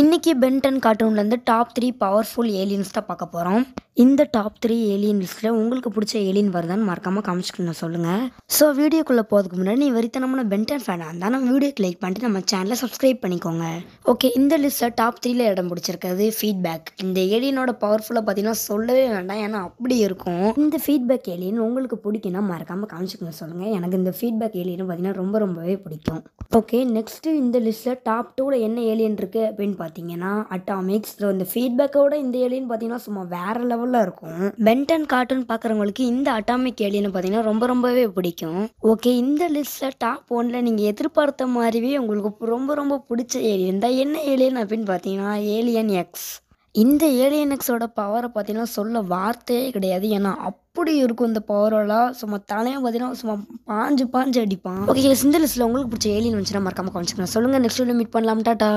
இன்றைக்கி பென்டன் கார்ட்டூன்லேருந்து top three powerful aliens தான் பார்க்க போகிறோம் இந்த டாப் த்ரீ ஏலியன் லிஸ்ட்டில் உங்களுக்கு பிடிச்ச ஏலியன் வருதான்னு மறக்காமல் காமிச்சிக்கணும் சொல்லுங்கள் ஸோ வீடியோக்குள்ளே போகிறதுக்கு முன்னாடி நீ வரித்த நம்ம பென்டன் ஃபேனாக இருந்தால் நம்ம வீடியோக்கு லைக் பண்ணிட்டு நம்ம சேனலை சப்ஸ்கிரைப் பண்ணிக்கோங்க ஓகே இந்த லிஸ்ட்டில் டாப் த்ரீல இடம் பிடிச்சிருக்கிறது ஃபீட்பேக் இந்த ஏலியனோட பவர்ஃபுல்லாக பார்த்தீங்கன்னா சொல்லவே வேண்டாம் ஏன்னா அப்படி இருக்கும் இந்த ஃபீட்பேக் ஏலியன் உங்களுக்கு பிடிக்குன்னா மறக்காமல் காமிச்சிக்கணும் சொல்லுங்கள் எனக்கு இந்த ஃபீட்பேக் ஏலியன் பார்த்தீங்கன்னா ரொம்ப ரொம்பவே பிடிக்கும் ஓகே நெக்ஸ்ட்டு இந்த லிஸ்ட்டில் டாப் டூவில் என்ன ஏலியன் இருக்குது அப்படின்னு பார்த்தீங்கன்னா அட்டாமிக்ஸ் இந்த ஃபீட்பேக்கோட இந்த ஏலியன் பார்த்தீங்கன்னா சும்மா வேறு லெவல் லெவலில் இருக்கும் பென்டன் கார்ட்டூன் பார்க்குறவங்களுக்கு இந்த அட்டாமிக் ஏலியன் பார்த்தீங்கன்னா ரொம்ப ரொம்பவே பிடிக்கும் ஓகே இந்த லிஸ்ட்டில் டாப் ஒன்ல நீங்கள் எதிர்பார்த்த மாதிரியே உங்களுக்கு ரொம்ப ரொம்ப பிடிச்ச ஏலியன் தான் என்ன ஏலியன் அப்படின்னு பார்த்தீங்கன்னா ஏலியன் எக்ஸ் இந்த ஏலியன் எக்ஸோட பவரை பார்த்தீங்கன்னா சொல்ல வார்த்தையே கிடையாது ஏன்னா அப்படி இருக்கும் இந்த பவரெல்லாம் சும்மா தலையும் பார்த்தீங்கன்னா சும்மா பாஞ்சு பாஞ்சு அடிப்பான் ஓகே இந்த உங்களுக்கு பிடிச்ச ஏலியன் வச்சுன்னா மறக்காம காமிச்சுக்கலாம் சொல்லுங்கள் நெக்ஸ்ட் வீடியோ மீட் பண்ணலாம் டாட்டா